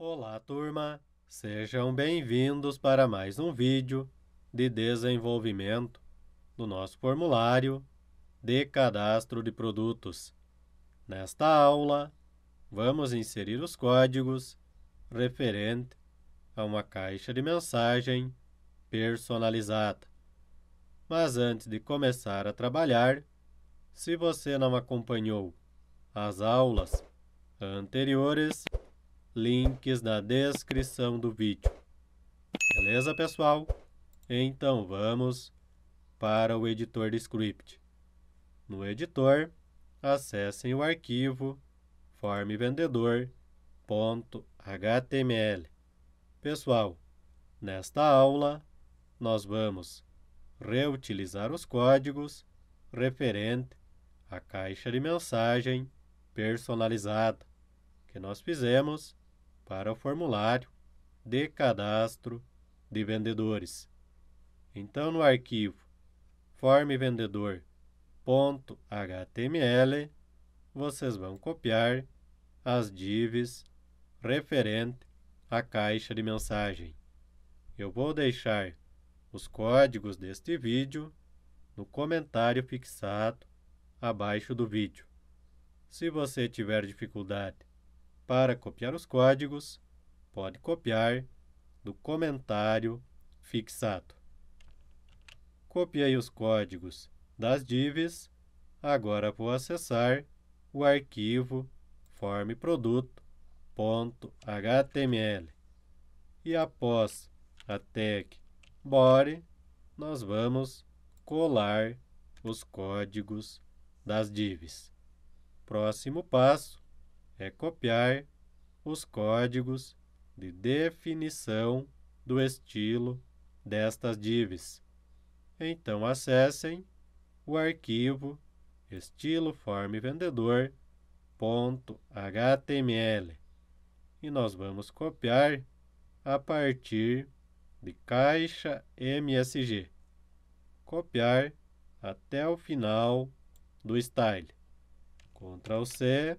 Olá, turma! Sejam bem-vindos para mais um vídeo de desenvolvimento do nosso formulário de cadastro de produtos. Nesta aula, vamos inserir os códigos referente a uma caixa de mensagem personalizada. Mas antes de começar a trabalhar, se você não acompanhou as aulas anteriores, links na descrição do vídeo. Beleza, pessoal? Então vamos para o editor de script. No editor, acessem o arquivo formvendedor.html. Pessoal, nesta aula nós vamos reutilizar os códigos referente à caixa de mensagem personalizada que nós fizemos para o formulário de cadastro de vendedores. Então, no arquivo formvendedor.html, vocês vão copiar as divs referente à caixa de mensagem. Eu vou deixar os códigos deste vídeo no comentário fixado abaixo do vídeo. Se você tiver dificuldade para copiar os códigos, pode copiar do comentário fixado. Copiei os códigos das divs, agora vou acessar o arquivo formproduto.html e após a tag body, nós vamos colar os códigos das divs. Próximo passo, é copiar os códigos de definição do estilo destas divs. Então acessem o arquivo estilo_form_vendedor.html e nós vamos copiar a partir de caixa MSG. Copiar até o final do style. Ctrl C,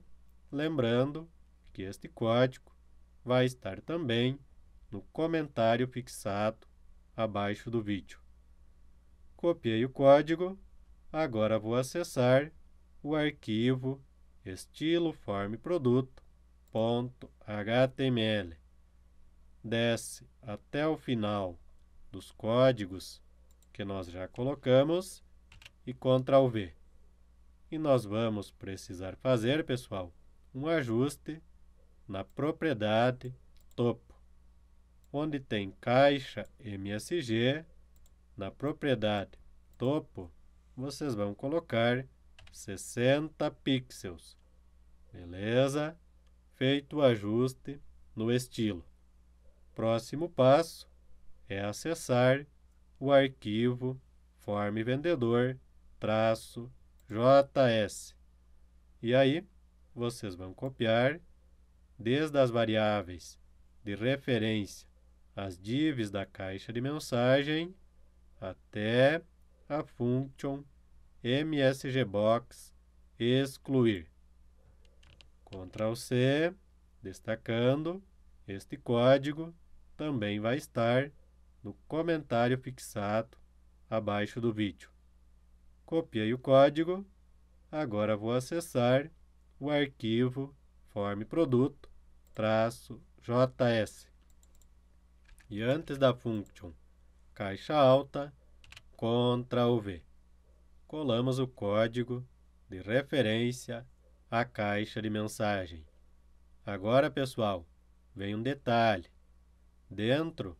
Lembrando que este código vai estar também no comentário fixado abaixo do vídeo. Copiei o código, agora vou acessar o arquivo estiloformproduto.html. Desce até o final dos códigos que nós já colocamos e Ctrl V. E nós vamos precisar fazer, pessoal, um ajuste na propriedade topo, onde tem caixa MSG, na propriedade topo, vocês vão colocar 60 pixels. Beleza? Feito o ajuste no estilo. Próximo passo é acessar o arquivo form vendedor traço js. E aí, vocês vão copiar desde as variáveis de referência às divs da caixa de mensagem até a function msgbox excluir. Ctrl C, destacando, este código também vai estar no comentário fixado abaixo do vídeo. Copiei o código, agora vou acessar o arquivo form produto js. E antes da function caixa alta, Ctrl V. Colamos o código de referência à caixa de mensagem. Agora, pessoal, vem um detalhe. Dentro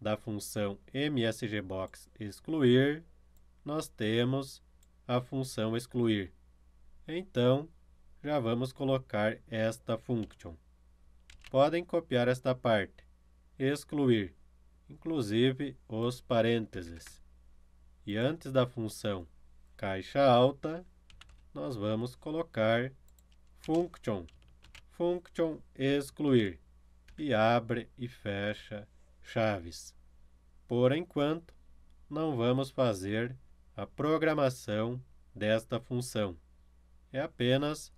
da função msgbox excluir, nós temos a função excluir. Então, já vamos colocar esta function. Podem copiar esta parte, excluir, inclusive os parênteses. E antes da função caixa alta, nós vamos colocar function, function excluir, e abre e fecha chaves. Por enquanto, não vamos fazer a programação desta função. É apenas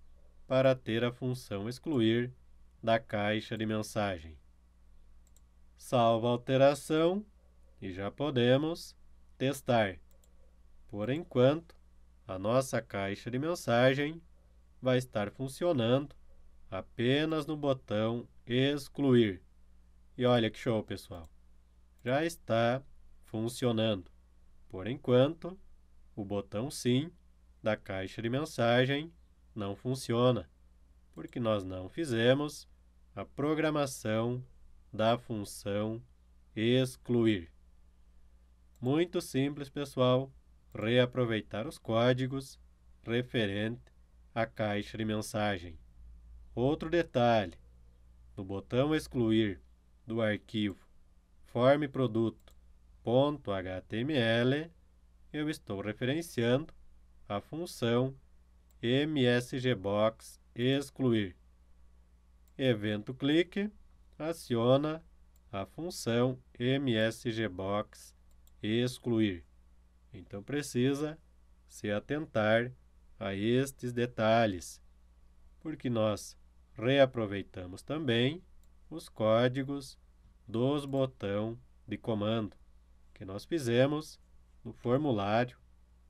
para ter a função excluir da caixa de mensagem. Salva a alteração e já podemos testar. Por enquanto, a nossa caixa de mensagem vai estar funcionando apenas no botão excluir. E olha que show, pessoal. Já está funcionando. Por enquanto, o botão sim da caixa de mensagem não funciona, porque nós não fizemos a programação da função excluir. Muito simples, pessoal, reaproveitar os códigos referente à caixa de mensagem. Outro detalhe, no botão excluir do arquivo formproduto.html eu estou referenciando a função msgbox excluir. Evento clique aciona a função msgbox excluir. Então precisa se atentar a estes detalhes, porque nós reaproveitamos também os códigos dos botão de comando que nós fizemos no formulário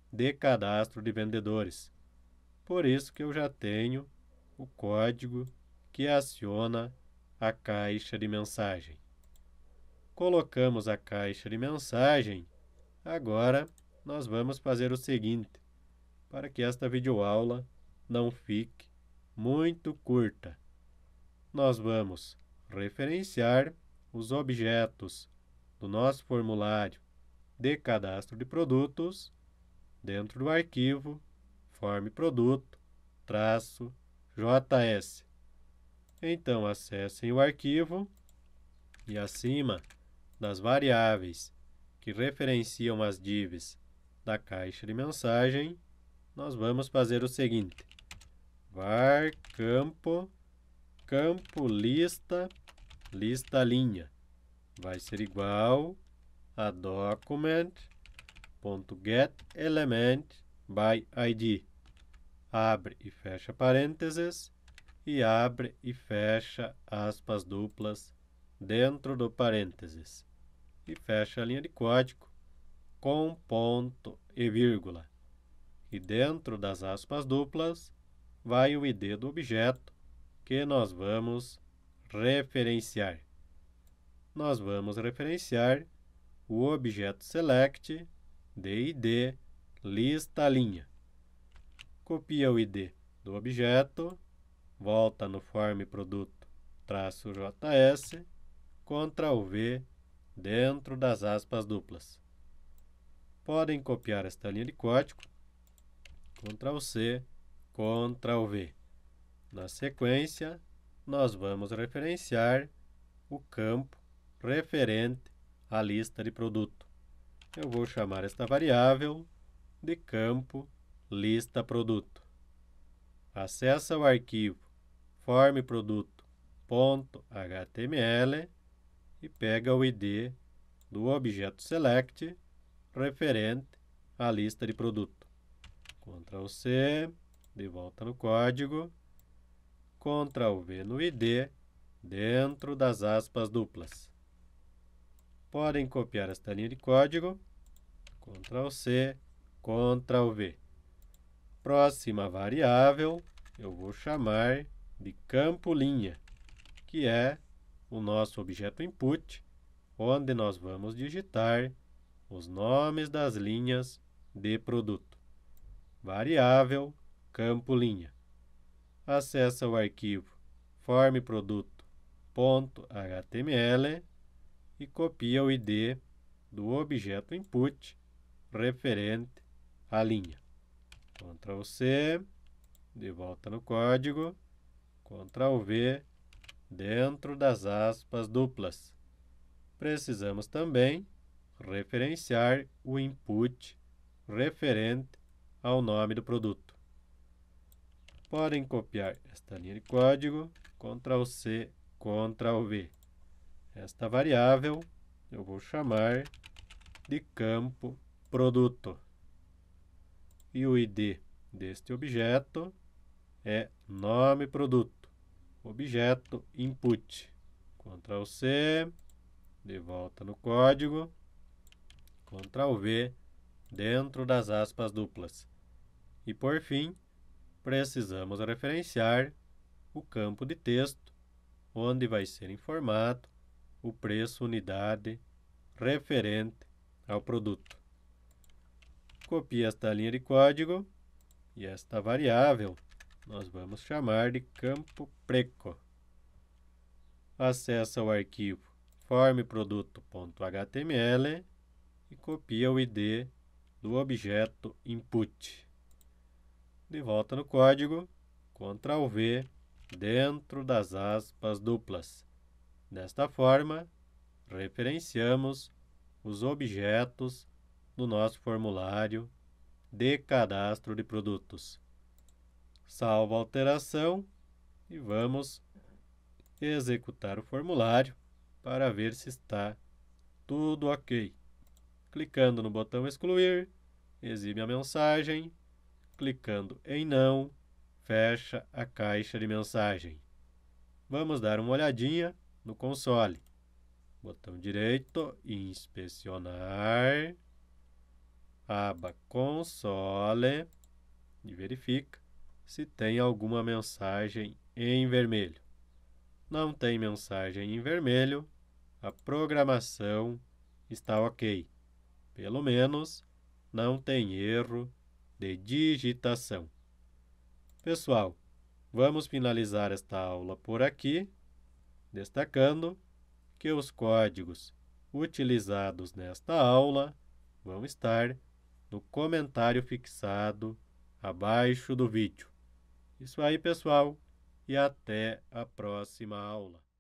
de cadastro de vendedores. Por isso que eu já tenho o código que aciona a caixa de mensagem. Colocamos a caixa de mensagem. Agora nós vamos fazer o seguinte, para que esta videoaula não fique muito curta. Nós vamos referenciar os objetos do nosso formulário de cadastro de produtos dentro do arquivo conforme produto, traço, JS. Então, acessem o arquivo e acima das variáveis que referenciam as divs da caixa de mensagem, nós vamos fazer o seguinte. var campo campo lista lista linha vai ser igual a document.getElementById. by id abre e fecha parênteses, e abre e fecha aspas duplas dentro do parênteses, e fecha a linha de código com ponto e vírgula. E dentro das aspas duplas vai o ID do objeto que nós vamos referenciar. Nós vamos referenciar o objeto select de ID lista linha. Copia o ID do objeto, volta no form produto traço JS, Ctrl V dentro das aspas duplas. Podem copiar esta linha de código, Ctrl C, Ctrl V. Na sequência, nós vamos referenciar o campo referente à lista de produto. Eu vou chamar esta variável de campo Lista produto. Acesse o arquivo forme e pega o ID do objeto select referente à lista de produto. Ctrl C, de volta no código, Ctrl V no ID, dentro das aspas duplas. Podem copiar esta linha de código, Ctrl C, Ctrl V. Próxima variável eu vou chamar de campo linha, que é o nosso objeto input, onde nós vamos digitar os nomes das linhas de produto. Variável campo linha. acessa o arquivo formproduto.html e copia o ID do objeto input referente à linha. Ctrl C, de volta no código, Ctrl V, dentro das aspas duplas. Precisamos também referenciar o input referente ao nome do produto. Podem copiar esta linha de código, Ctrl C, Ctrl V. Esta variável eu vou chamar de campo produto e o ID deste objeto é nome produto, objeto input. Ctrl C, de volta no código, Ctrl V dentro das aspas duplas. E por fim, precisamos referenciar o campo de texto, onde vai ser informado o preço unidade referente ao produto copia esta linha de código e esta variável nós vamos chamar de campo preco. Acessa o arquivo formproduto.html e copia o ID do objeto input. De volta no código, Ctrl V dentro das aspas duplas. Desta forma, referenciamos os objetos do nosso formulário de cadastro de produtos. Salva a alteração e vamos executar o formulário para ver se está tudo ok. Clicando no botão excluir, exibe a mensagem, clicando em não, fecha a caixa de mensagem. Vamos dar uma olhadinha no console. Botão direito, inspecionar aba console e verifica se tem alguma mensagem em vermelho. Não tem mensagem em vermelho, a programação está ok. Pelo menos não tem erro de digitação. Pessoal, vamos finalizar esta aula por aqui, destacando que os códigos utilizados nesta aula vão estar no comentário fixado abaixo do vídeo. Isso aí, pessoal, e até a próxima aula.